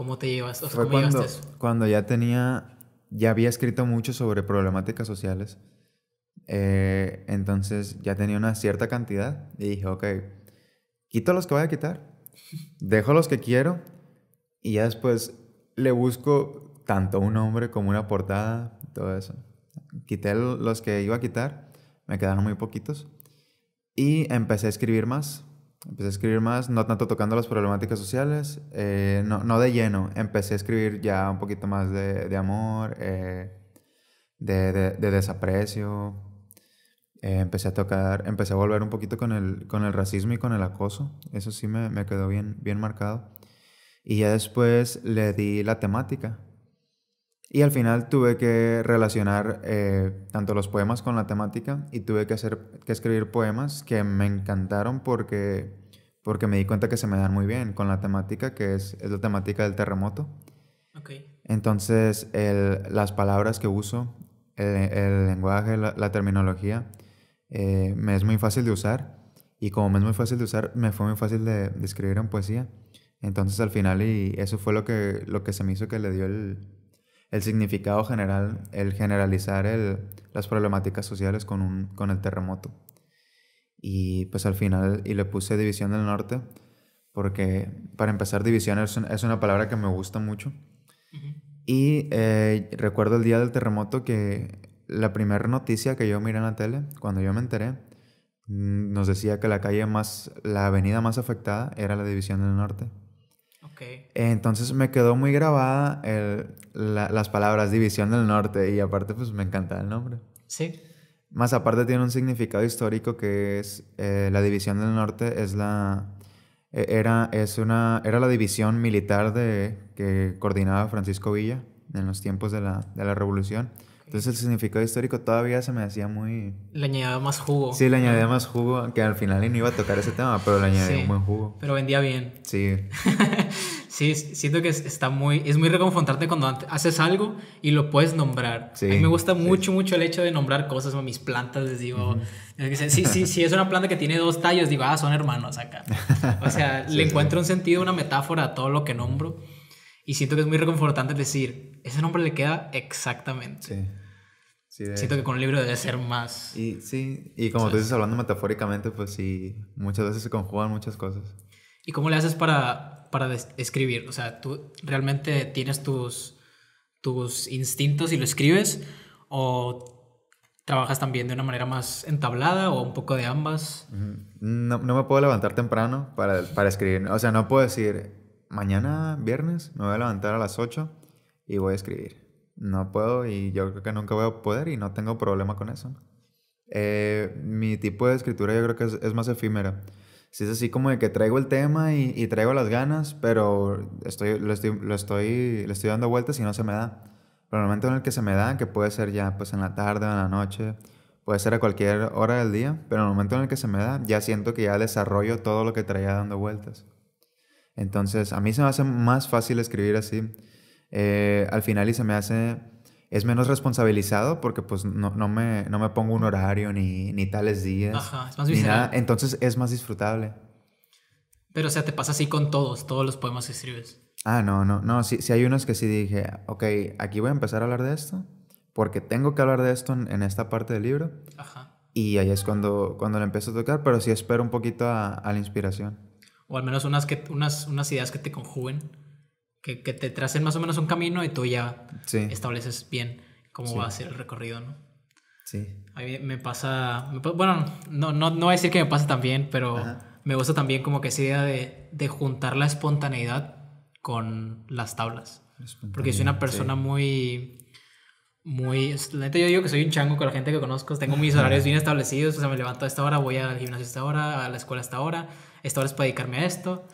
¿Cómo te llevas? O cuando, ya tenía, ya había escrito mucho sobre problemáticas sociales. Eh, entonces ya tenía una cierta cantidad y dije, ok, quito los que voy a quitar, dejo los que quiero y ya después le busco tanto un nombre como una portada, todo eso. Quité los que iba a quitar, me quedaron muy poquitos y empecé a escribir más Empecé a escribir más, no tanto tocando las problemáticas sociales, eh, no, no, de lleno. Empecé a escribir ya un poquito más de, de amor, eh, de, de, desaprecio. Eh, empecé a tocar, empecé a volver un poquito con el, con el racismo y con el acoso. Eso sí me, me quedó bien, bien marcado. Y ya después le di la temática. Y al final tuve que relacionar eh, tanto los poemas con la temática y tuve que, hacer, que escribir poemas que me encantaron porque, porque me di cuenta que se me dan muy bien con la temática, que es, es la temática del terremoto. Entonces, el, las palabras que uso, el, lenguaje, la, terminología, eh, me es muy fácil de usar y como me es muy fácil de usar, me fue muy fácil de, escribir en poesía. Entonces, al final, y eso fue lo que, lo que se me hizo que le dio el el significado general, el generalizar las problemáticas sociales con, un, con el terremoto. Y pues al final, y le puse División del Norte, porque para empezar, división es, una palabra que me gusta mucho. Y eh, recuerdo el día del terremoto que la primera noticia que yo miré en la tele, cuando yo me enteré, mm, nos decía que la calle más, la avenida más afectada era la División del Norte. Entonces me quedó muy grabada las palabras División del Norte y aparte pues me encanta el nombre. Sí. Más aparte tiene un significado histórico que es eh, la División del Norte es la e, era es una era la división militar de que coordinaba Francisco Villa en los tiempos de la, de la Revolución. Entonces el significado histórico todavía se me hacía muy... Le añadía más jugo. Sí, le añadía más jugo, que al final no iba a tocar ese tema, pero le añadía un buen jugo. Pero vendía bien. Sí. Sí, siento que está muy, es muy reconfortante cuando haces algo y lo puedes nombrar. Sí, a mí me gusta mucho, mucho el hecho de nombrar cosas o mis plantas, les digo, sí sí si, es una planta que tiene dos tallos, digo, ah, son hermanos acá. O sea, le encuentro un sentido, una metáfora a todo lo que nombro y siento que es muy reconfortante decir, ese nombre le queda exactamente. Siento que con un libro debe ser más. Y, sí, y como tú dices, hablando metafóricamente, pues sí, muchas veces se conjugan muchas cosas. ¿Y cómo le haces para, para escribir? O sea, ¿tú realmente tienes tus, tus instintos y lo escribes? ¿O trabajas también de una manera más entablada o un poco de ambas? No, me puedo levantar temprano para, escribir. O sea, no puedo decir, mañana viernes me voy a levantar a las 8 y voy a escribir. No puedo y yo creo que nunca voy a poder y no tengo problema con eso. Eh, mi tipo de escritura yo creo que es más efímera sí es así como de que traigo el tema y, traigo las ganas, pero estoy, lo, estoy, lo estoy, le estoy dando vueltas y no se me da. Pero el momento en el que se me da, que puede ser ya pues en la tarde o en la noche, puede ser a cualquier hora del día, pero en el momento en el que se me da, ya siento que ya desarrollo todo lo que traía dando vueltas. Entonces, a mí se me hace más fácil escribir así. Eh, al final y se me hace es menos responsabilizado porque pues no, no, me, no me pongo un horario ni, ni tales días. Ajá, es más ni Entonces es más disfrutable. Pero o sea, te pasa así con todos, todos los poemas que escribes. Ah, no, no, no, Si si hay unos que sí dije, ok, aquí voy a empezar a hablar de esto, porque tengo que hablar de esto en, en esta parte del libro. Ajá. Y ahí es cuando, cuando lo empiezo a tocar, pero sí espero un poquito a, a la inspiración. O al menos unas, que, unas, unas ideas que te conjuguen que, te tracen más o menos un camino y tú ya estableces bien cómo va a ser el recorrido, ¿no? Sí. A mí me pasa, bueno, no, no, no voy a decir que me pasa bien pero me gusta también como que esa idea de, juntar la espontaneidad con las tablas. Porque soy una persona muy muy. Neta, yo digo que soy un chango con la gente que conozco. Tengo mis horarios bien establecidos. O sea, me levanto a esta hora, voy al gimnasio a esta hora, a la escuela a esta hora. Esta hora es para dedicarme a esto.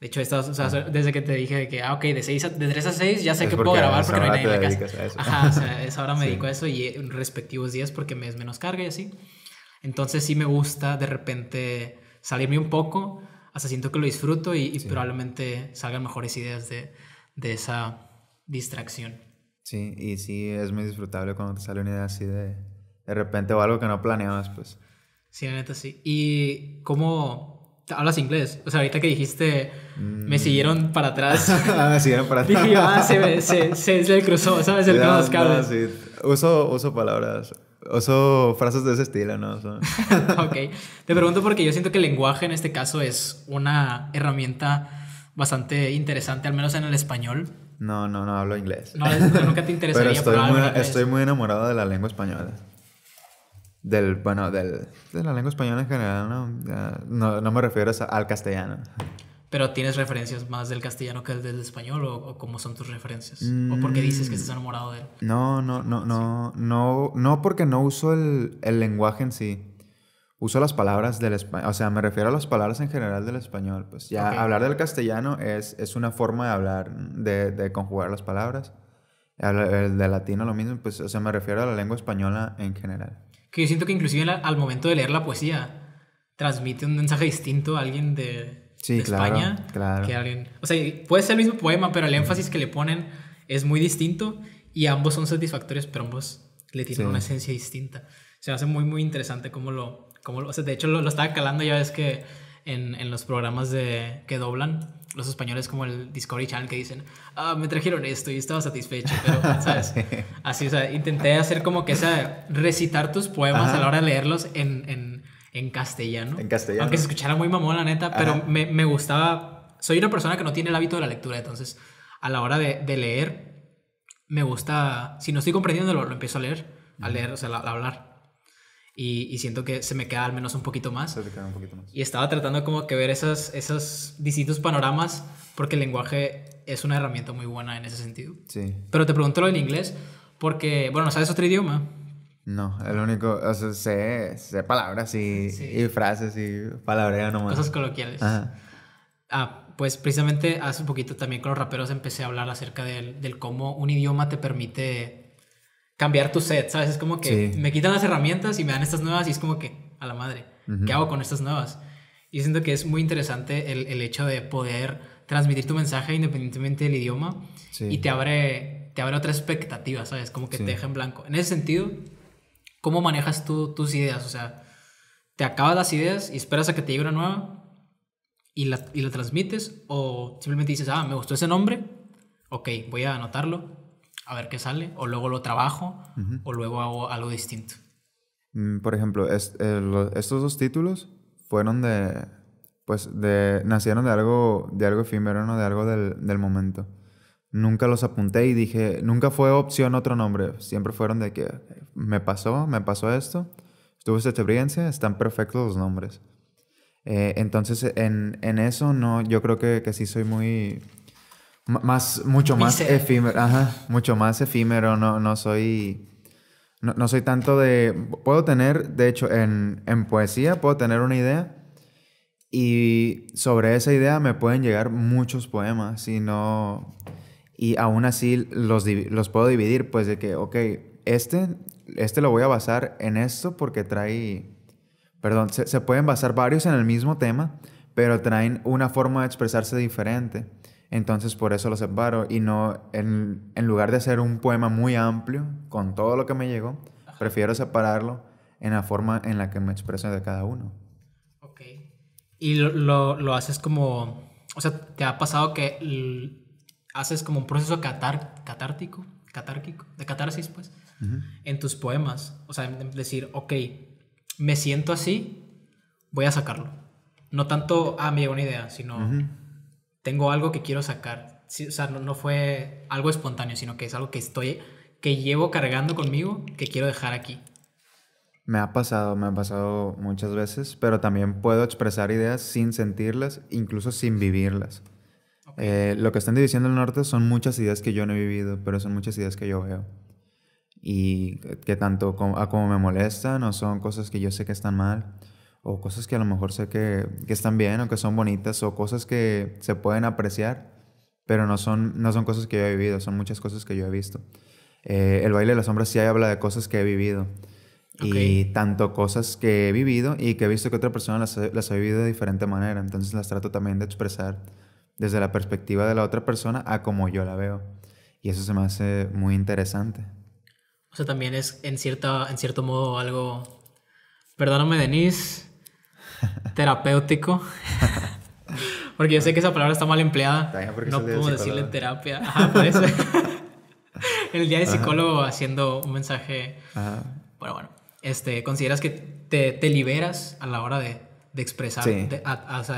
De hecho, desde que te dije que, ah, ok, de, seis a, 3 a 6 ya sé que puedo grabar porque no hay nadie en la casa. Ajá, o sea, ahora me dedico a eso y respectivos días porque me es menos carga y así. Entonces sí me gusta de repente salirme un poco, hasta siento que lo disfruto y, probablemente salgan mejores ideas de, esa distracción. Sí, y sí es muy disfrutable cuando te sale una idea así de, de repente o algo que no planeabas, pues. Sí, la neta sí. ¿Y cómo hablas inglés. O sea, ahorita que dijiste, me mm. siguieron para atrás. Ah, me siguieron para atrás. Dije, ah, se, se, cruzó, ¿sabes? El sí. uso, uso palabras, uso frases de ese estilo, ¿no? ok. Te pregunto porque yo siento que el lenguaje en este caso es una herramienta bastante interesante, al menos en el español. No, no, no hablo inglés. No, nunca te interesaría. Pero estoy, estoy muy enamorado de la lengua española del, bueno, del, de la lengua española en general, ¿no? No, me refiero al castellano. Pero tienes referencias más del castellano que del español o, cómo son tus referencias o por qué dices que estás mm, enamorado de él. No, no, no, no, no, no porque no uso el, el, lenguaje en sí. Uso las palabras del español, o sea, me refiero a las palabras en general del español. Pues ya hablar del castellano es, es una forma de hablar, de, de conjugar las palabras. El, el de latino lo mismo, pues, o sea, me refiero a la lengua española en general que yo siento que inclusive al momento de leer la poesía transmite un mensaje distinto a alguien de, España que alguien... O sea, puede ser el mismo poema, pero el énfasis que le ponen es muy distinto y ambos son satisfactorios, pero ambos le tienen una esencia distinta. Se me hace muy, muy interesante cómo lo... Cómo o sea, de hecho lo, lo estaba calando ya ves que en, en los programas de, que doblan los españoles como el Discovery Channel que dicen, ah, me trajeron esto y estaba satisfecho, pero, ¿sabes? Así, o sea, intenté hacer como que esa, recitar tus poemas a la hora de leerlos en, en, castellano. En castellano. Aunque se escuchara muy mamón, la neta, pero me, me, gustaba, soy una persona que no tiene el hábito de la lectura, entonces a la hora de, leer, me gusta, si no estoy comprendiendo, lo empiezo a leer, a leer, o sea, a hablar. Y, y, siento que se me queda al menos un poquito más. Se te queda un poquito más. Y estaba tratando como que ver esos, esos distintos panoramas porque el lenguaje es una herramienta muy buena en ese sentido. Sí. Pero te pregunto lo del inglés porque, bueno, ¿sabes otro idioma? No, el único, o sea, sé, sé palabras y, y, frases y palabreas nomás. Cosas coloquiales. Ah, pues precisamente hace un poquito también con los raperos empecé a hablar acerca del, del cómo un idioma te permite cambiar tu set, ¿sabes? Es como que me quitan las herramientas y me dan estas nuevas y es como que, a la madre, ¿qué hago con estas nuevas? Y siento que es muy interesante el, hecho de poder transmitir tu mensaje independientemente del idioma y te abre, te abre otra expectativa, ¿sabes? Como que te deja en blanco. En ese sentido, ¿cómo manejas tus ideas? O sea, te acabas las ideas y esperas a que te llegue una nueva y la, y la transmites o simplemente dices, ah, me gustó ese nombre, ok, voy a anotarlo a ver qué sale, o luego lo trabajo, o luego hago algo distinto. Mm, por ejemplo, estos dos títulos fueron de, pues, de, nacieron de algo, de algo efímero, ¿no? De algo del, del momento. Nunca los apunté y dije, nunca fue opción otro nombre. Siempre fueron de que me pasó, me pasó esto, tuve esta experiencia, están perfectos los nombres. Eh, entonces, en, en, eso no, yo creo que, que sí soy muy, más, mucho más efímero, mucho más efímero, no, no soy... No, soy tanto de... Puedo tener, de hecho, en, poesía puedo tener una idea y sobre esa idea me pueden llegar muchos poemas y no... Y aún así los, los puedo dividir, pues de que, ok, este, este lo voy a basar en esto porque trae... Perdón, se pueden basar varios en el mismo tema, pero traen una forma de expresarse diferente. Entonces por eso lo separo y no, en, lugar de hacer un poema muy amplio con todo lo que me llegó, prefiero separarlo en la forma en la que me expreso de cada uno. Ok. Y lo, haces como, o sea, ¿te ha pasado que haces como un proceso catar catártico, catárquico, de catarsis pues, en tus poemas? O sea, decir, ok, me siento así, voy a sacarlo no tanto, ah, me llegó una idea, sino tengo algo que quiero sacar. o sea, no, fue algo espontáneo, sino que es algo que estoy, que llevo cargando conmigo, que quiero dejar aquí. Me ha pasado, me ha pasado muchas veces, pero también puedo expresar ideas sin sentirlas, incluso sin vivirlas. Eh, lo que están diciendo el norte son muchas ideas que yo no he vivido, pero son muchas ideas que yo veo. Y que tanto a como me molestan o son cosas que yo sé que están mal o cosas que a lo mejor sé que, que, están bien o que son bonitas o cosas que se pueden apreciar, pero no son, no son cosas que yo he vivido, son muchas cosas que yo he visto. Eh, el baile de las sombras sí habla de cosas que he vivido. Y tanto cosas que he vivido y que he visto que otra persona las, ha vivido de diferente manera. Entonces las trato también de expresar desde la perspectiva de la otra persona a como yo la veo. Y eso se me hace muy interesante. O sea, también es en, cierta, en cierto modo algo... Perdóname, Denise, terapéutico. Porque yo sé que esa palabra está mal empleada. No puedo decirle terapia. el día de psicólogo haciendo un mensaje. Ajá. Bueno, bueno. Este, ¿Consideras que te, liberas a la hora de, de expresar, de,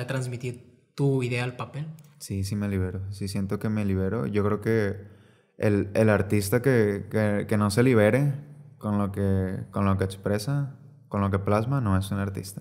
transmitir tu idea al papel? Sí, sí me libero. Sí siento que me libero. Yo creo que el, artista que, que, no se libere con lo, que, con lo que expresa, con lo que plasma, no es un artista.